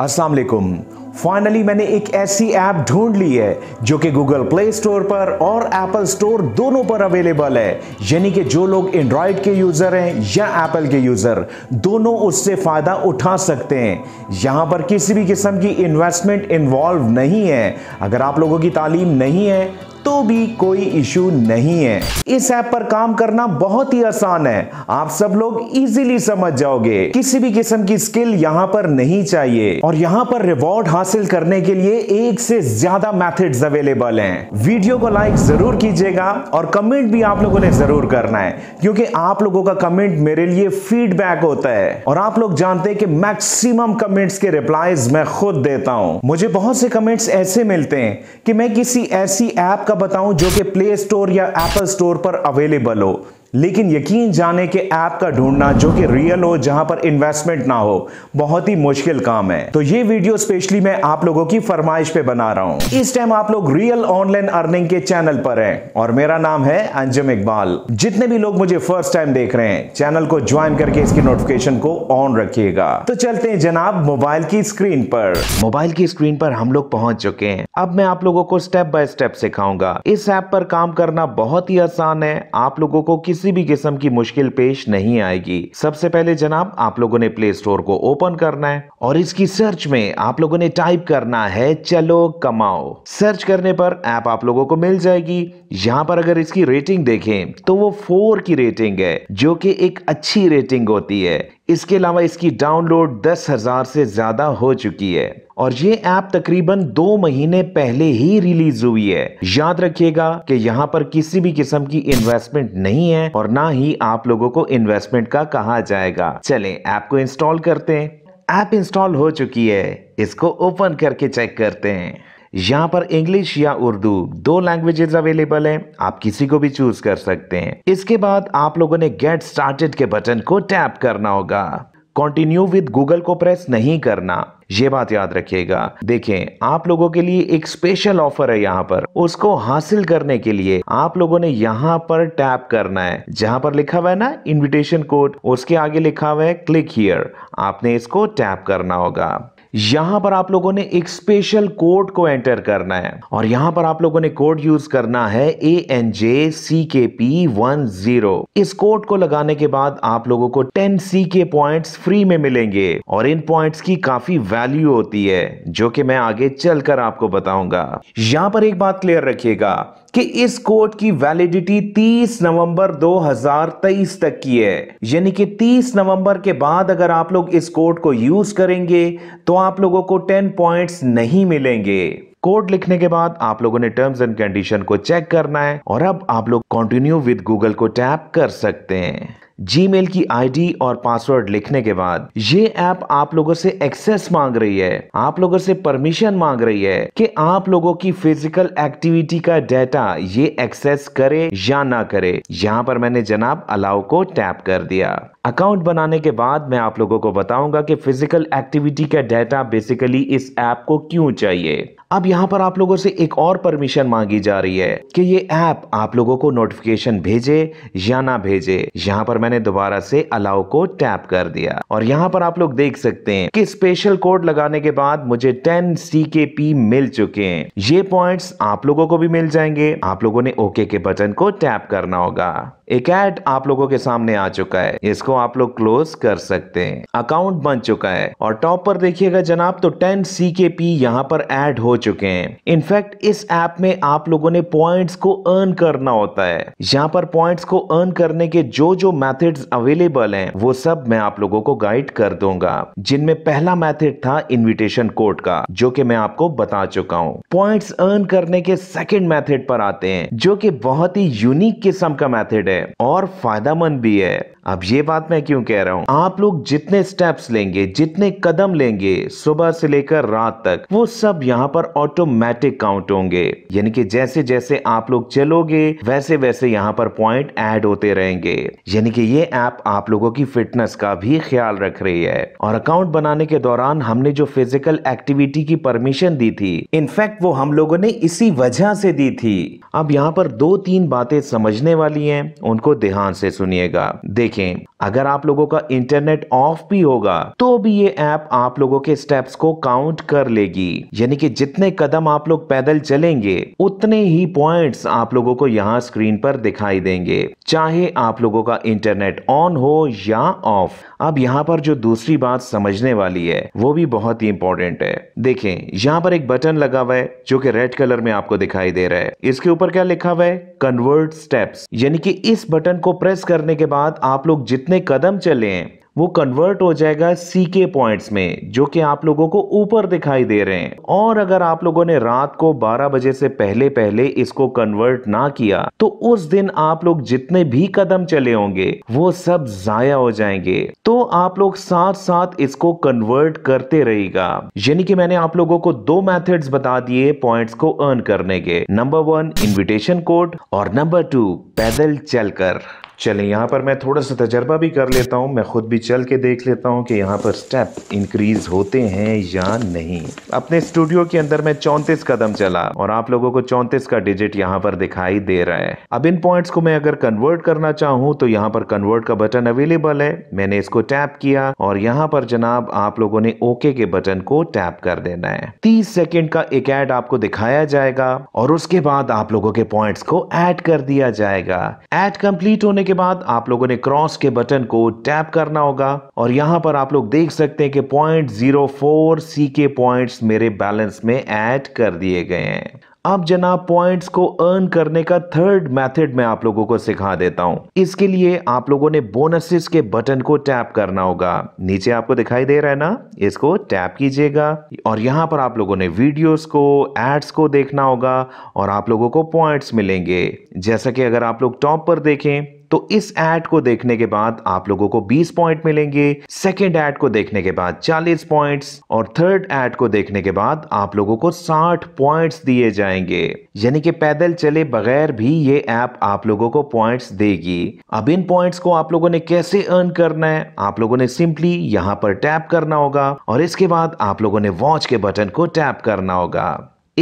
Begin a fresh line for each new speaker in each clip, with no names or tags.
अस्सलाम वालेकुम फाइनली मैंने एक ऐसी ऐप ढूंढ ली है जो कि गूगल प्ले स्टोर पर और एप्पल स्टोर दोनों पर अवेलेबल है यानी कि जो लोग एंड्रॉयड के यूज़र हैं या एप्पल के यूज़र दोनों उससे फ़ायदा उठा सकते हैं यहां पर किसी भी किस्म की इन्वेस्टमेंट इन्वॉल्व नहीं है अगर आप लोगों की तालीम नहीं है तो भी कोई इशू नहीं है इस ऐप पर काम करना बहुत ही आसान है आप सब लोग इजीली समझ जाओगे किसी भी किस्म की स्किल यहाँ पर नहीं चाहिए और यहाँ पर रिवॉर्ड हासिल करने के लिए एक से ज्यादा मेथड्स अवेलेबल हैं वीडियो को लाइक जरूर कीजिएगा और कमेंट भी आप लोगों ने जरूर करना है क्योंकि आप लोगों का कमेंट मेरे लिए फीडबैक होता है और आप लोग जानते हैं कि मैक्सिमम कमेंट्स के रिप्लाईज मैं खुद देता हूं मुझे बहुत से कमेंट्स ऐसे मिलते हैं कि मैं किसी ऐसी ऐप बताऊं जो कि प्ले स्टोर या एप्पल स्टोर पर अवेलेबल हो लेकिन यकीन जाने के ऐप का ढूंढना जो कि रियल हो जहां पर इन्वेस्टमेंट ना हो बहुत ही मुश्किल काम है तो ये वीडियो स्पेशली मैं आप लोगों की फरमाइश पे बना रहा हूं इस टाइम आप लोग रियल ऑनलाइन अर्निंग के चैनल पर हैं और मेरा नाम है अंजम इकबाल जितने भी लोग मुझे फर्स्ट टाइम देख रहे हैं चैनल को ज्वाइन करके इसकी नोटिफिकेशन को ऑन रखिएगा तो चलते हैं जनाब मोबाइल की स्क्रीन पर मोबाइल की स्क्रीन पर हम लोग पहुंच चुके हैं अब मैं आप लोगों को स्टेप बाय स्टेप सिखाऊंगा इस ऐप पर काम करना बहुत ही आसान है आप लोगों को किस किसी भी किस्म की मुश्किल पेश नहीं आएगी सबसे पहले जनाब आप लोगों ने प्ले स्टोर को ओपन करना है और इसकी सर्च में आप लोगों ने टाइप करना है चलो कमाओ सर्च करने पर ऐप आप लोगों को मिल जाएगी यहाँ पर अगर इसकी रेटिंग देखें तो वो फोर की रेटिंग है जो कि एक अच्छी रेटिंग होती है इसके अलावा इसकी डाउनलोड दस हजार से ज्यादा हो चुकी है और ये ऐप तकरीबन दो महीने पहले ही रिलीज हुई है याद रखिएगा कि यहाँ पर किसी भी किस्म की इन्वेस्टमेंट नहीं है और ना ही आप लोगों को इन्वेस्टमेंट का कहा जाएगा चले ऐप को इंस्टॉल करते हैं ऐप इंस्टॉल हो चुकी है इसको ओपन करके चेक करते हैं यहाँ पर इंग्लिश या उर्दू दो लैंग्वेजेस अवेलेबल हैं आप किसी को भी चूज कर सकते हैं इसके बाद आप लोगों ने गेट स्टार्टेड के बटन को टैप करना होगा कंटिन्यू विद गूगल को प्रेस नहीं करना ये बात याद रखिएगा देखें आप लोगों के लिए एक स्पेशल ऑफर है यहाँ पर उसको हासिल करने के लिए आप लोगों ने यहाँ पर टैप करना है जहां पर लिखा हुआ है ना इनविटेशन कोड उसके आगे लिखा हुआ है क्लिक हियर आपने इसको टैप करना होगा यहां पर आप लोगों ने एक स्पेशल कोड को एंटर करना है और यहां पर आप लोगों ने कोड यूज करना है A N J C K P one zero इस कोड को लगाने के बाद आप लोगों को टेन सी के पॉइंट फ्री में मिलेंगे और इन पॉइंट्स की काफी वैल्यू होती है जो कि मैं आगे चलकर आपको बताऊंगा यहां पर एक बात क्लियर रखिएगा कि इस कोड की वैलिडिटी 30 नवंबर 2023 तक की है यानी कि 30 नवंबर के बाद अगर आप लोग इस कोड को यूज करेंगे तो आप लोगों को 10 पॉइंट्स नहीं मिलेंगे कोड लिखने के बाद आप लोगों ने टर्म्स एंड कंडीशन को चेक करना है और अब आप लोग कंटिन्यू विद गूगल को टैप कर सकते हैं जीमेल की आईडी और पासवर्ड लिखने के बाद ये ऐप आप लोगों से एक्सेस मांग रही है आप लोगों से परमिशन मांग रही है कि आप लोगों की फिजिकल एक्टिविटी का डेटा ये एक्सेस करे या ना करे यहाँ पर मैंने जनाब अलाउ को टैप कर दिया अकाउंट बनाने के बाद मैं आप लोगों को बताऊंगा कि फिजिकल एक्टिविटी का डाटा बेसिकली इस ऐप को क्यों चाहिए अब यहाँ पर आप लोगों से एक और परमिशन मांगी जा रही है कि ये ऐप आप लोगों को नोटिफिकेशन भेजे या ना भेजे यहाँ पर मैंने दोबारा से अलाउ को टैप कर दिया और यहाँ पर आप लोग देख सकते हैं कि स्पेशल कोड लगाने के बाद मुझे टेन सी के पी मिल चुके हैं ये पॉइंट्स आप लोगों को भी मिल जाएंगे आप लोगों ने ओके के बटन को टैप करना होगा एक ऐड आप लोगों के सामने आ चुका है इसको आप लोग क्लोज कर सकते हैं अकाउंट बन चुका है और टॉप पर देखिएगा जनाब तो टेन सी के पी यहाँ पर एड हो चुके हैं इनफैक्ट इस ऐप में आप लोगों ने पॉइंट्स को अर्न करना होता है यहाँ पर पॉइंट्स को अर्न करने के जो जो मैथड अवेलेबल है वो सब मैं आप लोगों को गाइड कर दूंगा जिनमें पहला मैथड था इन्विटेशन कोड का जो की मैं आपको बता चुका हूँ पॉइंट्स अर्न करने के सेकेंड मैथड पर आते हैं जो की बहुत ही यूनिक किस्म का मैथड है है और फायदामंद भी है अब ये बात मैं क्यों कह रहा हूँ आप लोग जितने स्टेप्स लेंगे जितने कदम लेंगे सुबह से लेकर रात तक वो सब यहाँ पर ऑटोमेटिक काउंट होंगे यानी कि जैसे जैसे आप लोग चलोगे वैसे वैसे यहाँ पर पॉइंट ऐड होते रहेंगे यानी कि ये ऐप आप लोगों की फिटनेस का भी ख्याल रख रही है और अकाउंट बनाने के दौरान हमने जो फिजिकल एक्टिविटी की परमिशन दी थी इनफैक्ट वो हम लोगों ने इसी वजह से दी थी अब यहाँ पर दो तीन बातें समझने वाली है उनको ध्यान से सुनिएगा देखें अगर आप लोगों का इंटरनेट ऑफ भी होगा तो भी ये ऐप आप लोगों के स्टेप्स को काउंट कर लेगी यानी कि जितने कदम आप लोग पैदल चलेंगे उतने ही पॉइंट्स आप लोगों को यहाँ स्क्रीन पर दिखाई देंगे चाहे आप लोगों का इंटरनेट ऑन हो या ऑफ अब यहाँ पर जो दूसरी बात समझने वाली है वो भी बहुत ही इंपॉर्टेंट है देखे यहाँ पर एक बटन लगा हुआ है जो कि रेड कलर में आपको दिखाई दे रहा है इसके ऊपर क्या लिखा हुआ है कन्वर्ट स्टेप्स यानी कि इस बटन को प्रेस करने के बाद आप लोग जितने जितने कदम चले हैं वो कन्वर्ट हो जाएगा सी के पॉइंट्स में जो कि आप लोगों को ऊपर दिखाई दे रहे हैं और अगर आप लोगों ने रात को 12 बजे से पहले पहले इसको कन्वर्ट ना किया तो उस दिन आप लोग जितने भी कदम चले होंगे वो सब जाया हो जाएंगे तो आप लोग साथ साथ इसको कन्वर्ट करते रहेगा यानी कि मैंने आप लोगों को दो मैथड्स बता दिए पॉइंट को अर्न करने के नंबर वन इन्विटेशन कोड और नंबर टू पैदल चलकर चलें यहाँ पर मैं थोड़ा सा तजर्बा भी कर लेता हूँ मैं ख़ुद भी चल के देख लेता हूँ कि यहाँ पर स्टेप इंक्रीज़ होते हैं या नहीं अपने स्टूडियो के अंदर मैं चौंतीस कदम चला और आप लोगों को चौंतीस का डिजिट यहाँ पर दिखाई दे रहा है अब इन पॉइंट्स को मैं अगर कन्वर्ट करना चाहूँ तो यहाँ पर कन्वर्ट का बटन अवेलेबल है मैंने इसको टैप किया और यहाँ पर जनाब आप लोगों ने ओके के बटन को टैप कर देना है तीस सेकेंड का एक एड आपको दिखाया जाएगा और उसके बाद आप लोगों के पॉइंट्स को एड कर दिया जाएगा एड कंप्लीट होने के के बाद आप लोगों ने क्रॉस के बटन को टैप करना होगा और यहां पर आप लोग देख सकते हैं कि पॉइंट जीरो फोर सी के पॉइंट मेरे बैलेंस में एड कर दिए गए हैं अब जनाब पॉइंट्स को अर्न करने का थर्ड मेथड मैं आप लोगों को सिखा देता हूं इसके लिए आप लोगों ने बोनसेस के बटन को टैप करना होगा नीचे आपको दिखाई दे रहा है ना इसको टैप कीजिएगा और यहां पर आप लोगों ने वीडियोस को एड्स को देखना होगा और आप लोगों को पॉइंट्स मिलेंगे जैसा कि अगर आप लोग टॉप पर देखें तो इस एड को देखने के बाद आप लोगों को 20 पॉइंट मिलेंगे सेकेंड एड को देखने के बाद 40 पॉइंट्स और थर्ड एड को देखने के बाद आप लोगों को 60 पॉइंट्स दिए जाएंगे यानी कि पैदल चले बगैर भी ये ऐप आप लोगों को पॉइंट्स देगी अब इन पॉइंट्स को आप लोगों ने कैसे अर्न करना है आप लोगों ने सिंपली यहाँ पर टैप करना होगा और इसके बाद आप लोगों ने वॉच के बटन को टैप करना होगा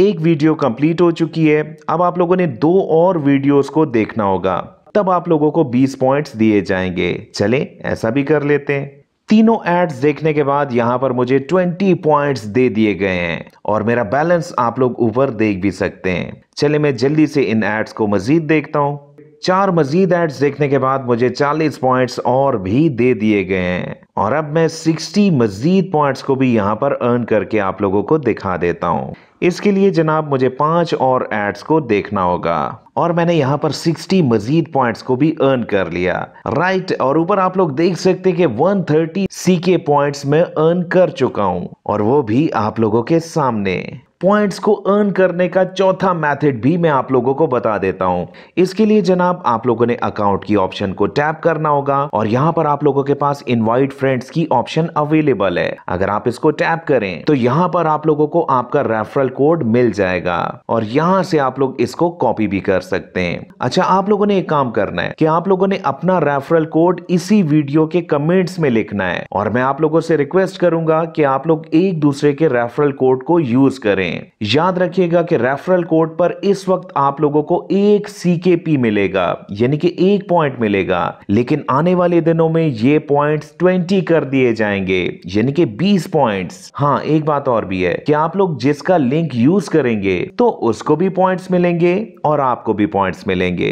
एक वीडियो कंप्लीट हो चुकी है अब आप लोगों ने दो और वीडियोस को देखना होगा तब आप लोगों को 20 पॉइंट्स दिए जाएंगे चले ऐसा भी कर लेते हैं तीनों एड्स देखने के बाद यहां पर मुझे 20 पॉइंट्स दे दिए गए हैं और मेरा बैलेंस आप लोग ऊपर देख भी सकते हैं चले मैं जल्दी से इन एड्स को मजीद देखता हूँ चार मजीद एड्स देखने के बाद मुझे 40 पॉइंट्स और भी दे दिए गए हैं और अब मैं 60 मजीद पॉइंट्स को भी यहां पर अर्न करके आप लोगों को दिखा देता हूं इसके लिए जनाब मुझे पांच और एड्स को देखना होगा और मैंने यहाँ पर 60 मजीद पॉइंट्स को भी अर्न कर लिया राइट और ऊपर आप लोग देख सकते कि 130 थर्टी सी के पॉइंट्स में अर्न कर चुका हूँ और वो भी आप लोगों के सामने पॉइंट्स को अर्न करने का चौथा मेथड भी मैं आप लोगों को बता देता हूं इसके लिए जनाब आप लोगों ने अकाउंट की ऑप्शन को टैप करना होगा और यहां पर आप लोगों के पास इनवाइट फ्रेंड्स की ऑप्शन अवेलेबल है अगर आप इसको टैप करें तो यहां पर आप लोगों को आपका रेफरल कोड मिल जाएगा और यहां से आप लोग इसको कॉपी भी कर सकते हैं अच्छा आप लोगों ने एक काम करना है कि आप लोगों ने अपना रेफरल कोड इसी वीडियो के कमेंट्स में लिखना है और मैं आप लोगों से रिक्वेस्ट करूंगा कि आप लोग एक दूसरे के रेफरल कोड को यूज करें करें याद रखिएगा कि रेफरल कोड पर इस वक्त आप लोगों को एक सीकेपी मिलेगा यानी कि एक पॉइंट मिलेगा लेकिन आने वाले दिनों में ये पॉइंट्स 20 कर दिए जाएंगे यानी कि 20 पॉइंट्स हाँ एक बात और भी है कि आप लोग जिसका लिंक यूज करेंगे तो उसको भी पॉइंट्स मिलेंगे और आपको भी पॉइंट्स मिलेंगे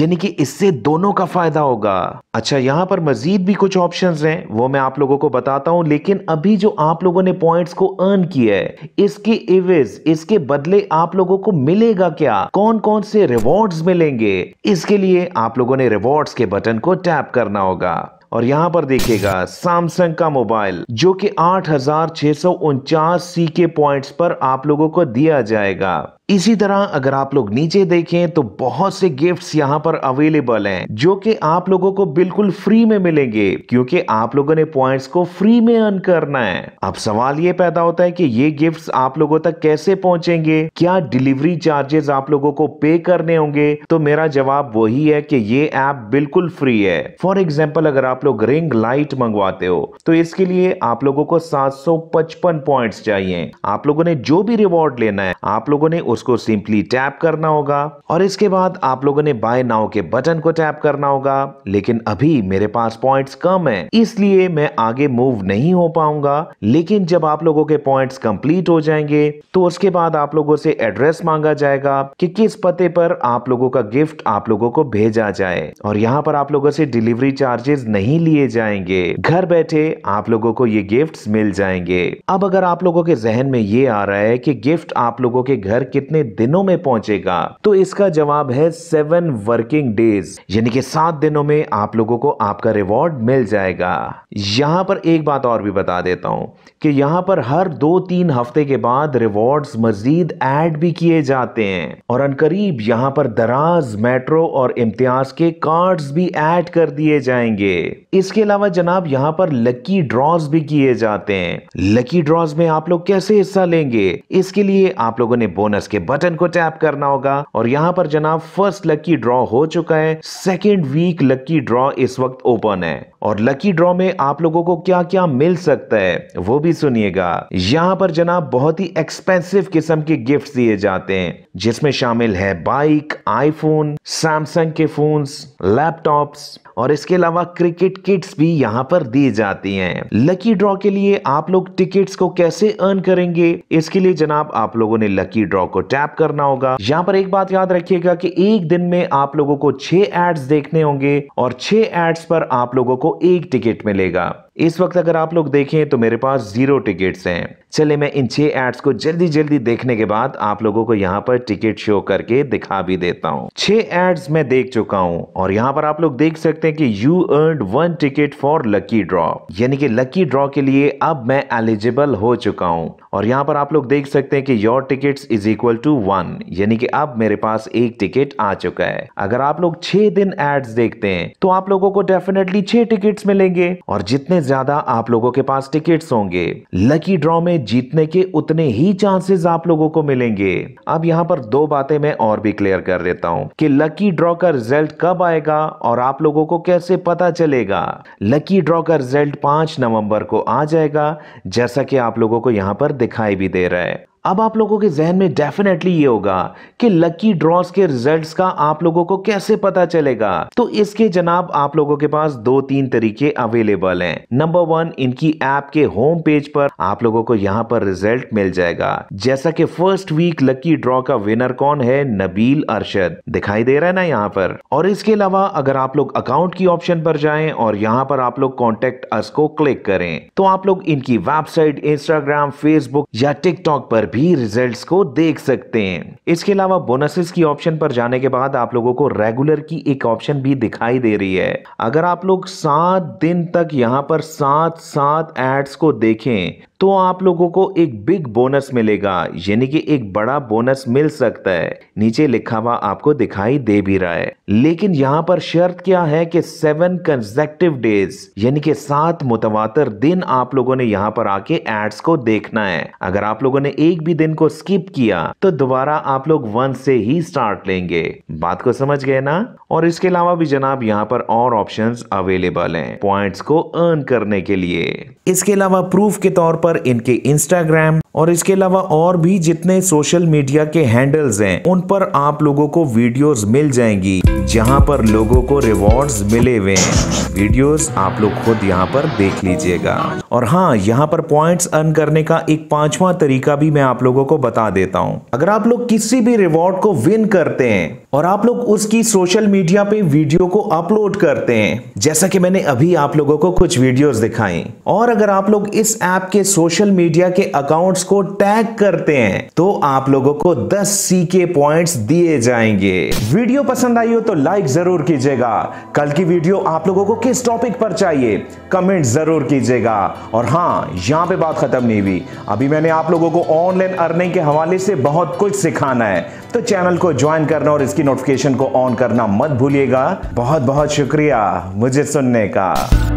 यानी कि इससे दोनों का फायदा होगा अच्छा यहां पर मजीद भी कुछ ऑप्शन है वो मैं आप लोगों को बताता हूं लेकिन अभी जो आप लोगों ने पॉइंट्स को अर्न किया है इसके इवे प्राइजेस इसके बदले आप लोगों को मिलेगा क्या कौन कौन से रिवॉर्ड्स मिलेंगे इसके लिए आप लोगों ने रिवॉर्ड्स के बटन को टैप करना होगा और यहाँ पर देखिएगा सैमसंग का मोबाइल जो कि आठ हजार छह सौ उनचास सी के पॉइंट्स पर आप लोगों को दिया जाएगा इसी तरह अगर आप लोग नीचे देखें तो बहुत से गिफ्ट्स यहाँ पर अवेलेबल हैं जो कि आप लोगों को बिल्कुल फ्री में मिलेंगे क्योंकि आप लोगों ने पॉइंट्स को फ्री में अर्न करना है अब सवाल ये पैदा होता है कि ये गिफ्ट्स आप लोगों तक कैसे पहुंचेंगे क्या डिलीवरी चार्जेस आप लोगों को पे करने होंगे तो मेरा जवाब वही है की ये ऐप बिल्कुल फ्री है फॉर एग्जाम्पल अगर आप आप लोग रिंग लाइट मंगवाते हो तो इसके लिए आप लोगों को 755 पॉइंट्स चाहिए आप लोगों ने जो भी रिवॉर्ड लेना है आप लोगों ने उसको सिंपली टैप करना होगा और इसके बाद आप लोगों ने बाय नाउ के बटन को टैप करना होगा लेकिन अभी मेरे पास पॉइंट्स कम है इसलिए मैं आगे मूव नहीं हो पाऊंगा लेकिन जब आप लोगों के पॉइंट्स कंप्लीट हो जाएंगे तो उसके बाद आप लोगों से एड्रेस मांगा जाएगा कि किस पते पर आप लोगों का गिफ्ट आप लोगों को भेजा जाए और यहाँ पर आप लोगों से डिलीवरी चार्जेस नहीं नहीं लिए जाएंगे घर बैठे आप लोगों को ये गिफ्ट्स मिल जाएंगे अब अगर आप लोगों के जहन में ये आ रहा है कि गिफ्ट आप लोगों के घर कितने दिनों में पहुंचेगा तो इसका जवाब है सेवन वर्किंग डेज यानी कि सात दिनों में आप लोगों को आपका रिवॉर्ड मिल जाएगा यहाँ पर एक बात और भी बता देता हूँ कि यहाँ पर हर दो तीन हफ्ते के बाद रिवॉर्ड्स मजीद ऐड भी किए जाते हैं और अनकरीब यहाँ पर दराज मेट्रो और इम्तियाज के कार्ड्स भी ऐड कर दिए जाएंगे इसके अलावा जनाब यहाँ पर लकी ड्रॉज भी किए जाते हैं लकी ड्रॉज में आप लोग कैसे हिस्सा लेंगे इसके लिए आप लोगों ने बोनस के बटन को टैप करना होगा और यहाँ पर जनाब फर्स्ट लकी ड्रॉ हो चुका है सेकेंड वीक लकी ड्रॉ इस वक्त ओपन है और लकी ड्रॉ में आप लोगों को क्या क्या मिल सकता है वो भी सुनिएगा यहाँ पर जनाब बहुत ही एक्सपेंसिव किस्म के गिफ्ट दिए जाते हैं जिसमें शामिल है बाइक आईफोन सैमसंग के फोन्स लैपटॉप्स और इसके अलावा क्रिकेट किट्स भी यहाँ पर दी जाती हैं लकी ड्रॉ के लिए आप लोग टिकट्स को कैसे अर्न करेंगे इसके लिए जनाब आप लोगों ने लकी ड्रॉ को टैप करना होगा यहाँ पर एक बात याद रखिएगा कि एक दिन में आप लोगों को छह एड्स देखने होंगे और छह एड्स पर आप लोगों को एक टिकट मिलेगा इस वक्त अगर आप लोग देखें तो मेरे पास जीरो टिकट्स हैं चले मैं इन छह एड्स को जल्दी जल्दी देखने के बाद आप लोगों को यहाँ पर टिकट शो करके दिखा भी देता हूँ छह एड्स मैं देख चुका हूँ और यहाँ पर आप लोग देख सकते हैं कि you earn one ticket for lucky draw यानी कि लकी ड्रॉ के लिए अब मैं एलिजिबल हो चुका हूँ और यहाँ पर आप लोग देख सकते हैं कि your ticket is equal to one यानी कि अब मेरे पास एक टिकट आ चुका है अगर आप लोग छह दिन एड्स देखते हैं तो आप लोगों को डेफिनेटली छह टिकट मिलेंगे और जितने ज्यादा आप लोगों के पास टिकट्स होंगे लकी ड्रॉ में जीतने के उतने ही चांसेस आप लोगों को मिलेंगे अब यहाँ पर दो बातें मैं और भी क्लियर कर देता हूँ कि लकी ड्रॉ का रिजल्ट कब आएगा और आप लोगों को कैसे पता चलेगा लकी ड्रॉ का रिजल्ट पांच नवम्बर को आ जाएगा जैसा की आप लोगों को यहाँ पर दिखाई भी दे रहा है अब आप लोगों के जहन में डेफिनेटली ये होगा कि लकी ड्रॉस के रिजल्ट्स का आप लोगों को कैसे पता चलेगा तो इसके जनाब आप लोगों के पास दो तीन तरीके अवेलेबल हैं नंबर वन इनकी ऐप के होम पेज पर आप लोगों को यहाँ पर रिजल्ट मिल जाएगा जैसा कि फर्स्ट वीक लकी ड्रॉ का विनर कौन है नबील अरशद दिखाई दे रहा है ना यहाँ पर और इसके अलावा अगर आप लोग अकाउंट की ऑप्शन पर जाए और यहाँ पर आप लोग कॉन्टेक्ट अस को क्लिक करें तो आप लोग इनकी वेबसाइट इंस्टाग्राम फेसबुक या टिकटॉक पर भी रिजल्ट्स को देख सकते हैं इसके अलावा बोनसेस की ऑप्शन पर जाने के बाद आप लोगों को रेगुलर की एक ऑप्शन भी दिखाई दे रही है अगर आप लोग सात दिन तक यहाँ पर सात सात एड्स को देखें तो आप लोगों को एक बिग बोनस मिलेगा यानी कि एक बड़ा बोनस मिल सकता है नीचे लिखा हुआ आपको दिखाई दे भी रहा है लेकिन यहाँ पर शर्त क्या है कि सेवन कंजेक्टिव डेज यानी कि सात मुतवातर दिन आप लोगों ने यहाँ पर आके एड्स को देखना है अगर आप लोगों ने एक एक भी दिन को स्किप किया तो दोबारा आप लोग वन से ही स्टार्ट लेंगे बात को समझ गए ना और इसके अलावा भी जनाब यहाँ पर और ऑप्शन अवेलेबल है पॉइंट को अर्न करने के लिए इसके अलावा प्रूफ के तौर पर इनके इंस्टाग्राम और इसके अलावा और भी जितने सोशल मीडिया के हैंडल्स हैं उन पर आप लोगों को वीडियोस मिल जाएंगी जहां पर लोगों को रिवॉर्ड्स मिले हुए हैं वीडियोस आप लोग खुद यहां पर देख लीजिएगा और हाँ यहां पर पॉइंट्स अर्न करने का एक पांचवा तरीका भी मैं आप लोगों को बता देता हूं अगर आप लोग किसी भी रिवॉर्ड को विन करते हैं और आप लोग उसकी सोशल मीडिया पे वीडियो को अपलोड करते हैं जैसा कि मैंने अभी आप लोगों को कुछ वीडियोस दिखाई और अगर आप लोग इस ऐप के सोशल मीडिया के अकाउंट्स को टैग करते हैं तो आप लोगों को 10 सी के पॉइंट्स दिए जाएंगे वीडियो पसंद आई हो तो लाइक जरूर कीजिएगा कल की वीडियो आप लोगों को किस टॉपिक पर चाहिए कमेंट जरूर कीजिएगा और हाँ यहाँ पे बात खत्म नहीं हुई अभी मैंने आप लोगों को ऑनलाइन ऑनलाइन अर्निंग के हवाले से बहुत कुछ सिखाना है तो चैनल को ज्वाइन करना और इसकी नोटिफिकेशन को ऑन करना मत भूलिएगा बहुत बहुत शुक्रिया मुझे सुनने का